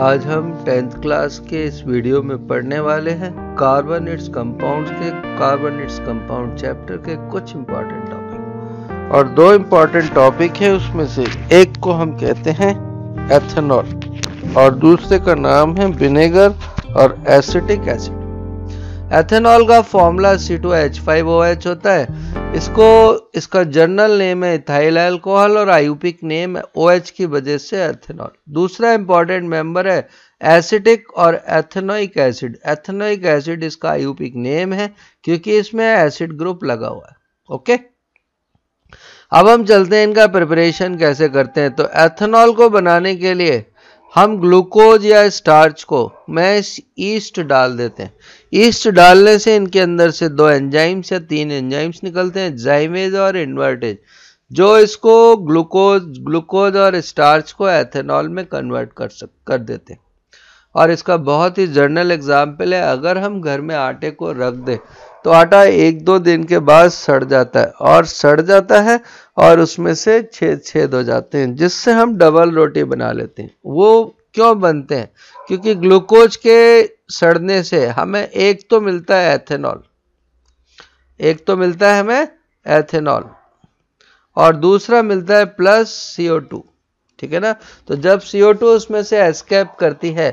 आज हम tenth class के इस वीडियो में पढ़ने वाले हैं कार्बन इट्स कंपाउंड के कार्बन इट्स कंपाउंड चैप्टर के कुछ इम्पोर्टेंट टॉपिक और दो इम्पोर्टेंट टॉपिक है उसमें से एक को हम कहते हैं एथेनॉल और दूसरे का नाम है विनेगर और एसिटिक एसिड एथेनॉल का formula C two H five O H होता है इसको इसका जर्नल नेम है इथाइल एल्कोहल और आयुपिक नेम है ओ एच की वजह से एथेनॉल दूसरा इंपॉर्टेंट मेंबर है एसिटिक और एथेनोइक एसिड एथेनोइक एसिड इसका आयुपिक नेम है क्योंकि इसमें एसिड ग्रुप लगा हुआ है ओके अब हम चलते हैं इनका प्रिपरेशन कैसे करते हैं तो एथेनॉल को बनाने के लिए हम ग्लूकोज या स्टार्च को मैश ईस्ट डाल देते हैं ईस्ट डालने से इनके अंदर से दो एंजाइम्स या तीन एंजाइम्स निकलते हैं जाइमेज और इन्वर्टेज जो इसको ग्लूकोज ग्लूकोज और स्टार्च को एथेनॉल में कन्वर्ट कर सक कर देते हैं और इसका बहुत ही जर्नल एग्जाम्पल है अगर हम घर में आटे को रख दें तो आटा एक दो दिन के बाद सड़ जाता है और सड़ जाता है और उसमें से छेद छेद हो जाते हैं जिससे हम डबल रोटी बना लेते हैं वो क्यों बनते हैं क्योंकि ग्लूकोज के सड़ने से हमें एक तो मिलता है एथेनॉल एक तो मिलता है हमें एथेनॉल और दूसरा मिलता है प्लस टू ठीक है ना तो जब CO2 उसमें से एस्केप करती है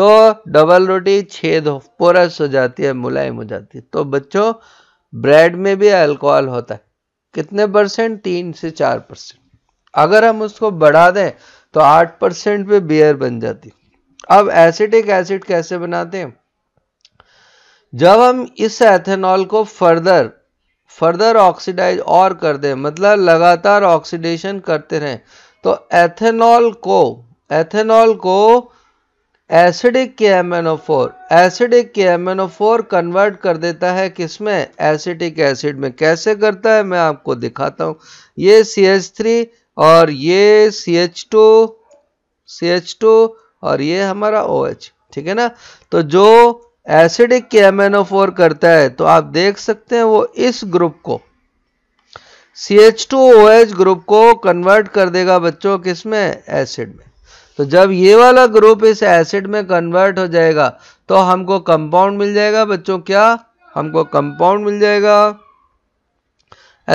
तो डबल रोटी छेद पोरस हो जाती है मुलायम हो जाती है तो बच्चों ब्रेड में भी अल्कोहल होता है कितने परसेंट तीन से चार परसेंट अगर हम उसको बढ़ा दें तो आठ परसेंट पे बियर बन जाती अब एसिटिक एसिड कैसे बनाते हैं जब हम इस एथेनॉल को फर्दर फर्दर ऑक्सीडाइज और कर दें मतलब लगातार ऑक्सीडेशन करते रहें तो एथेनॉल को एथेनॉल को एसिडिक के एम एसिडिक के एम कन्वर्ट कर देता है किसमें एसिटिक एसिड में कैसे करता है मैं आपको दिखाता हूँ ये सी एच थ्री और ये C H two C H two और ये हमारा ओ OH, एच ठीक है ना तो जो एसिडिक के एम करता है तो आप देख सकते हैं वो इस ग्रुप को C H two O H group को कन्वर्ट कर देगा बच्चों किस में एसिड में तो जब ये वाला ग्रुप इस एसिड में कन्वर्ट हो जाएगा तो हमको कंपाउंड मिल जाएगा बच्चों क्या हमको कंपाउंड मिल जाएगा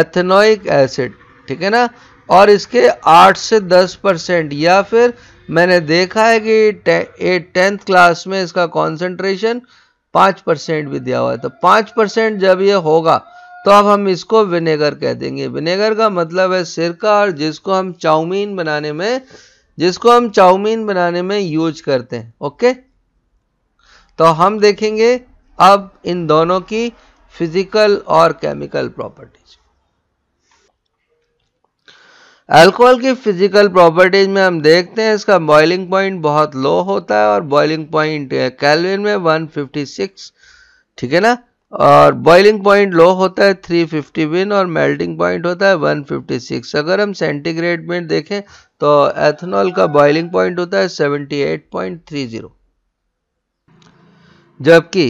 एथेनोइक एसिड ठीक है ना और इसके 8 से 10 परसेंट या फिर मैंने देखा है कि एट टेंथ क्लास में इसका कॉन्सेंट्रेशन 5 परसेंट भी दिया हुआ है तो 5 परसेंट जब ये होगा तो अब हम इसको विनेगर कह देंगे विनेगर का मतलब है सिरका और जिसको हम चाउमीन बनाने में जिसको हम चाउमीन बनाने में यूज करते हैं ओके तो हम देखेंगे अब इन दोनों की फिजिकल और केमिकल प्रॉपर्टीज अल्कोहल की फिजिकल प्रॉपर्टीज में हम देखते हैं इसका बॉइलिंग पॉइंट बहुत लो होता है और बॉइलिंग पॉइंट कैलविन में 156 ठीक है ना और बॉइलिंग पॉइंट लो होता है 350 विन और मेल्टिंग पॉइंट होता है 156 अगर हम सेंटीग्रेड में देखें तो एथेनॉल का बॉइलिंग पॉइंट होता है 78.30 जबकि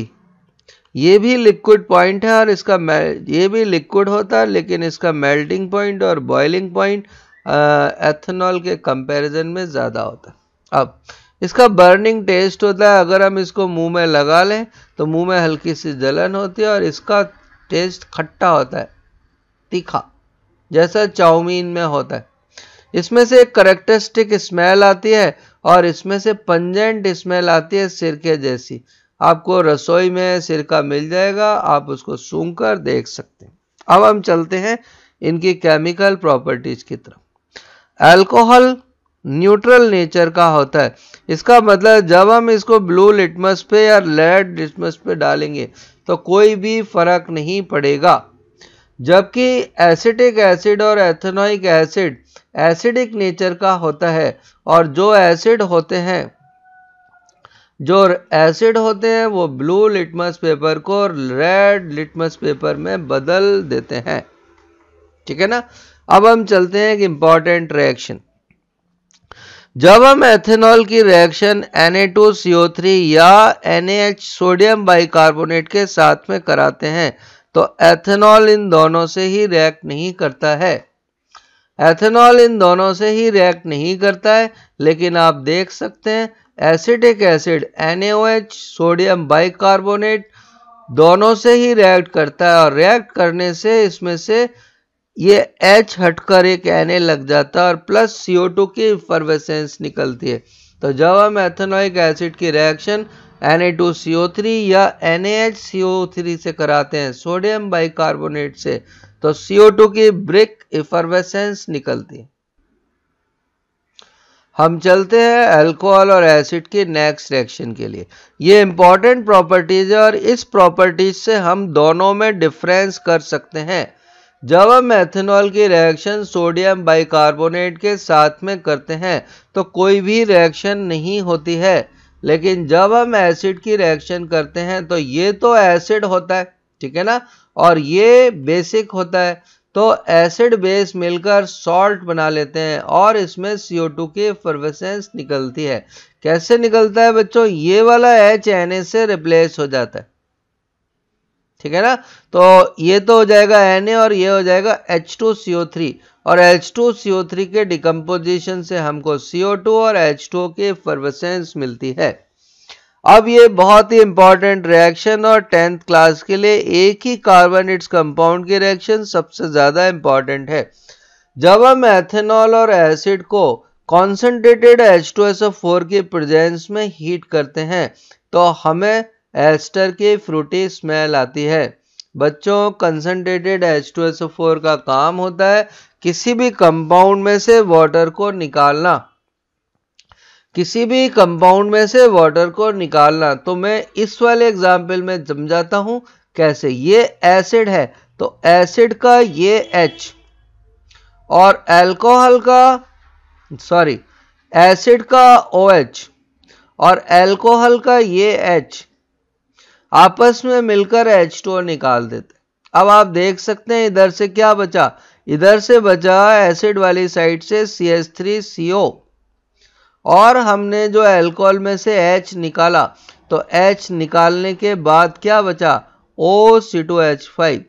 ये भी लिक्विड पॉइंट है और इसका ये भी लिक्विड होता है लेकिन इसका मेल्टिंग पॉइंट और बॉइलिंग पॉइंट एथेनॉल के कंपैरिजन में ज़्यादा होता है अब इसका बर्निंग टेस्ट होता है अगर हम इसको मुंह में लगा लें तो मुंह में हल्की सी जलन होती है और इसका टेस्ट खट्टा होता है तीखा जैसा चाउमीन में होता है इसमें से एक करेक्टरिस्टिक स्मेल आती है और इसमें से पंजेंट स्मेल आती है सिरके जैसी आपको रसोई में सिरका मिल जाएगा आप उसको सूंघ कर देख सकते हैं अब हम चलते हैं इनकी केमिकल प्रॉपर्टीज की तरफ एल्कोहल न्यूट्रल नेचर का होता है इसका मतलब जब हम इसको ब्लू लिटमस पे या रेड लिटमस पे डालेंगे तो कोई भी फर्क नहीं पड़ेगा जबकि एसिटिक एसिड और एथेनोइक एसिड एसिडिक नेचर का होता है और जो एसिड होते हैं जो एसिड होते हैं वो ब्लू लिटमस पेपर को रेड लिटमस पेपर में बदल देते हैं ठीक है ना अब हम चलते हैं एक इंपॉर्टेंट रिएक्शन जब हम एथेनॉल की रिएक्शन Na2CO3 या NaH सोडियम बाइकार्बोनेट के साथ में कराते हैं तो एथेनॉल इन दोनों से ही रिएक्ट नहीं करता है एथेनॉल इन दोनों से ही रिएक्ट नहीं करता है लेकिन आप देख सकते हैं acetic acid NaOH sodium bicarbonate दोनों से ही रिएक्ट करता है और रिएक्ट करने से इसमें से ये एच हटकर एक एन लग जाता है और प्लस सी ओ टू की फर्वेसेंस निकलती है तो जब हम एथेनोइक एसिड की reaction N A two C O three या N H C O three से कराते हैं सोडियम बाइकार्बोनेट से तो सी ओ टू की ब्रिक इफर्वेसेंस निकलती है हम चलते हैं अल्कोहल और एसिड की नेक्स्ट रिएक्शन के लिए ये इंपॉर्टेंट प्रॉपर्टीज है और इस प्रॉपर्टीज से हम दोनों में डिफरेंस कर सकते हैं जब हम एथेनॉल की रिएक्शन सोडियम बाइकार्बोनेट के साथ में करते हैं तो कोई भी रिएक्शन नहीं होती है लेकिन जब हम एसिड की रिएक्शन करते हैं तो ये तो एसिड होता है ठीक है ना और ये बेसिक होता है तो एसिड बेस मिलकर सॉल्ट बना लेते हैं और इसमें CO2 की फर्वेसेंस निकलती है कैसे निकलता है बच्चों ये वाला एच एन से रिप्लेस हो जाता है ठीक है ना तो ये तो हो जाएगा एन और ये हो जाएगा थ्री और थ्री के डिकम्पोजिशन से हमको टू और टू की फर्वसेंस मिलती है अब ये बहुत ही इंपॉर्टेंट रिएक्शन और टेंथ क्लास के लिए एक ही कार्बन इट्स कंपाउंड की रिएक्शन सबसे ज़्यादा इंपॉर्टेंट है जब हम एथेनॉल और एसिड को concentrated H two S O four की प्रजेंस में हीट करते हैं तो हमें एस्टर की फ्रूटी स्मेल आती है बच्चों कंसनट्रेटेड एच टू फोर का काम होता है किसी भी कंपाउंड में से वाटर को निकालना किसी भी कंपाउंड में से वाटर को निकालना तो मैं इस वाले एग्जाम्पल में समझाता हूं कैसे ये एसिड है तो एसिड का ये एच और एल्कोहल का सॉरी एसिड का ओ OH, एच और एल्कोहल का ये एच आपस में मिलकर एच टू निकाल देते अब आप देख सकते हैं इधर से क्या बचा इधर से बचा एसिड वाली साइड से सी एस थ्री सी ओ और हमने जो एल्कोहल में से एच निकाला तो एच निकालने के बाद क्या बचा O C two H five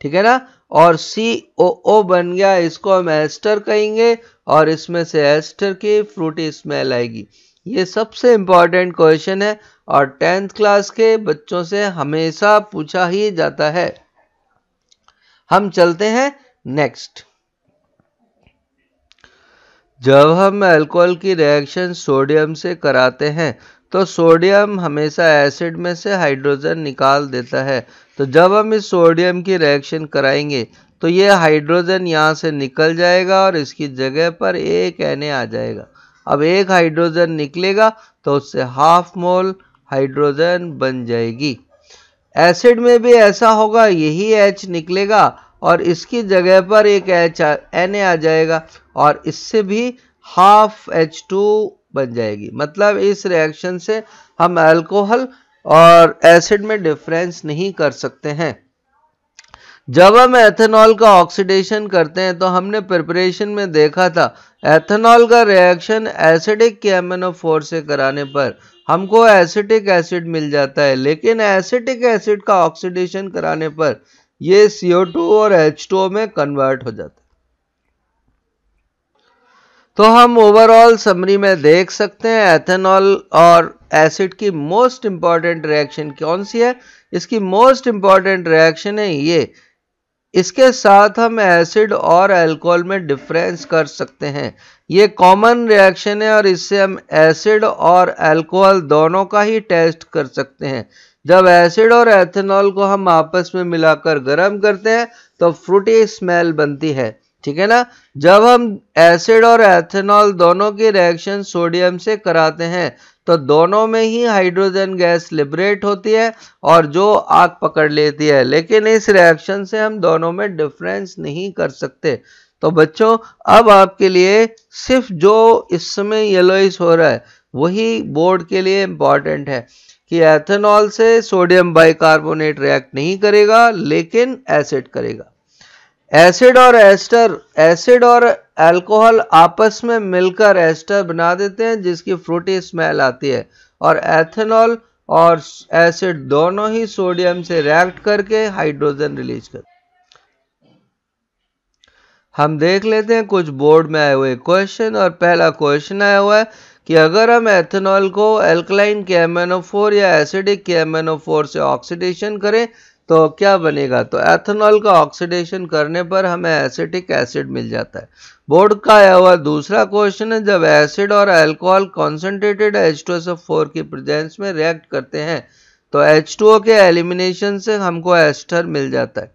ठीक है ना और सी ओ ओ बन गया इसको हम एस्टर कहेंगे और इसमें से एस्टर की फ्रूटी स्मेल आएगी ये सबसे इम्पॉर्टेंट क्वेश्चन है और टेंथ क्लास के बच्चों से हमेशा पूछा ही जाता है हम चलते हैं नेक्स्ट जब हम अल्कोहल की रिएक्शन सोडियम से कराते हैं तो सोडियम हमेशा एसिड में से हाइड्रोजन निकाल देता है तो जब हम इस सोडियम की रिएक्शन कराएंगे तो ये हाइड्रोजन यहाँ से निकल जाएगा और इसकी जगह पर एक एन आ जाएगा अब एक हाइड्रोजन निकलेगा तो उससे हाफ मोल हाइड्रोजन बन जाएगी एसिड में भी ऐसा होगा यही एच निकलेगा और इसकी जगह पर एक एच एन आ जाएगा और इससे भी हाफ एच टू बन जाएगी मतलब इस रिएक्शन से हम अल्कोहल और एसिड में डिफरेंस नहीं कर सकते हैं जब हम एथेनॉल का ऑक्सीडेशन करते हैं तो हमने प्रिपरेशन में देखा था एथेनॉल का रिएक्शन एसिडिक के एमेनोफोर से कराने पर हमको एसिटिक एसिड मिल जाता है लेकिन एसिटिक एसिड का ऑक्सीडेशन कराने पर ये CO2 और H2O में कन्वर्ट हो जाता है तो हम ओवरऑल समरी में देख सकते हैं एथेनॉल और एसिड की मोस्ट इंपॉर्टेंट रिएक्शन कौन सी है इसकी मोस्ट इंपॉर्टेंट रिएक्शन है ये इसके साथ हम एसिड और अल्कोहल में डिफरेंस कर सकते हैं ये कॉमन रिएक्शन है और इससे हम एसिड और अल्कोहल दोनों का ही टेस्ट कर सकते हैं जब एसिड और एथेनॉल को हम आपस में मिलाकर गर्म करते हैं तो फ्रूटी स्मेल बनती है ठीक है ना जब हम एसिड और एथेनॉल दोनों की रिएक्शन सोडियम से कराते हैं तो दोनों में ही हाइड्रोजन गैस लिबरेट होती है और जो आग पकड़ लेती है लेकिन इस रिएक्शन से हम दोनों में डिफरेंस नहीं कर सकते तो बच्चों अब आपके लिए सिर्फ जो इस समय येलोइस हो रहा है वही बोर्ड के लिए इम्पॉर्टेंट है कि एथेनॉल से सोडियम बाइकार्बोनेट रिएक्ट नहीं करेगा लेकिन एसिड करेगा एसिड और एस्टर एसिड और अल्कोहल आपस में मिलकर एस्टर बना देते हैं जिसकी फ्रूटी स्मेल आती है और एथेनॉल और एसिड दोनों ही सोडियम से रिएक्ट करके हाइड्रोजन रिलीज कर हम देख लेते हैं कुछ बोर्ड में आए हुए क्वेश्चन और पहला क्वेश्चन आया हुआ है कि अगर हम एथेनॉल को एल्कलाइन के या एसिडिक के से ऑक्सीडेशन करें तो क्या बनेगा तो एथेनॉल का ऑक्सीडेशन करने पर हमें एसिटिक एसिड मिल जाता है बोर्ड का आया हुआ दूसरा क्वेश्चन है जब एसिड और अल्कोहल कॉन्सेंट्रेटेड एच टू की प्रेजेंस में रिएक्ट करते हैं तो एच के एलिमिनेशन से हमको एस्टर मिल जाता है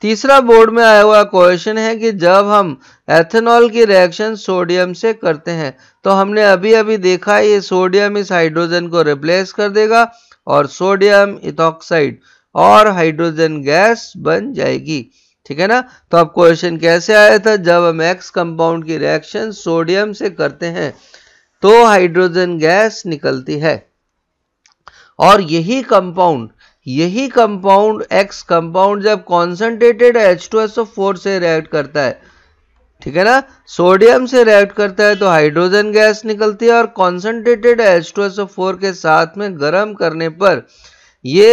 तीसरा बोर्ड में आया हुआ क्वेश्चन है कि जब हम एथेनॉल की रिएक्शन सोडियम से करते हैं तो हमने अभी अभी देखा ये सोडियम इस हाइड्रोजन को रिप्लेस कर देगा और सोडियम इथॉक्साइड और हाइड्रोजन गैस बन जाएगी ठीक है ना तो अब क्वेश्चन कैसे आया था जब हम एक्स कंपाउंड की रिएक्शन सोडियम से करते हैं तो हाइड्रोजन गैस निकलती है और यही कंपाउंड यही कंपाउंड एक्स कंपाउंड जब कॉन्सेंट्रेटेड H2SO4 से रिएक्ट करता है ठीक है ना सोडियम से रिएक्ट करता है तो हाइड्रोजन गैस निकलती है और कॉन्सेंट्रेटेड फोर के साथ में गर्म करने पर ये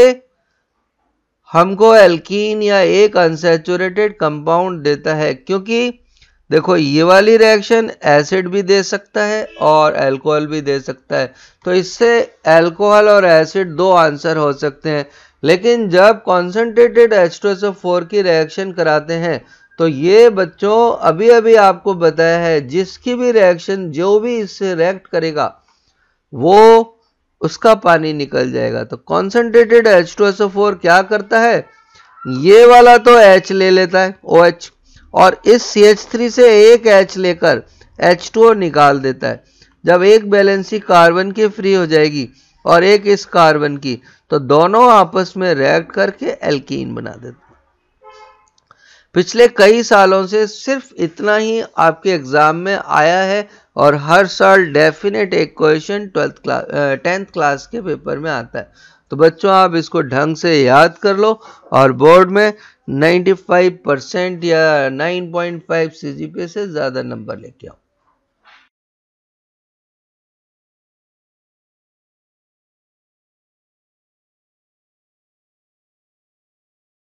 हमको एल्कीन या एक अनसेचुरेटेड कंपाउंड देता है क्योंकि देखो ये वाली रिएक्शन एसिड भी दे सकता है और अल्कोहल भी दे सकता है तो इससे अल्कोहल और एसिड दो आंसर हो सकते हैं लेकिन जब कॉन्सेंट्रेटेड H2SO4 की रिएक्शन कराते हैं तो ये बच्चों अभी अभी आपको बताया है जिसकी भी रिएक्शन जो भी इससे रिएक्ट करेगा वो उसका पानी निकल जाएगा तो concentrated H two S O four क्या करता है ये वाला तो एच ले लेता है ओ एच और इस सी एच थ्री से एक एच लेकर एच टू ओ निकाल देता है जब एक बैलेंसी कार्बन की फ्री हो जाएगी और एक इस कार्बन की तो दोनों आपस में रिएक्ट करके एल्कीन बना देते हैं पिछले कई सालों से सिर्फ इतना ही आपके एग्ज़ाम में आया है और हर साल डेफिनेट एक question twelfth class tenth class के पेपर में आता है तो बच्चों आप इसको ढंग से याद कर लो और बोर्ड में 95 परसेंट या 9.5 सीजीपीए से ज़्यादा नंबर लेके आओ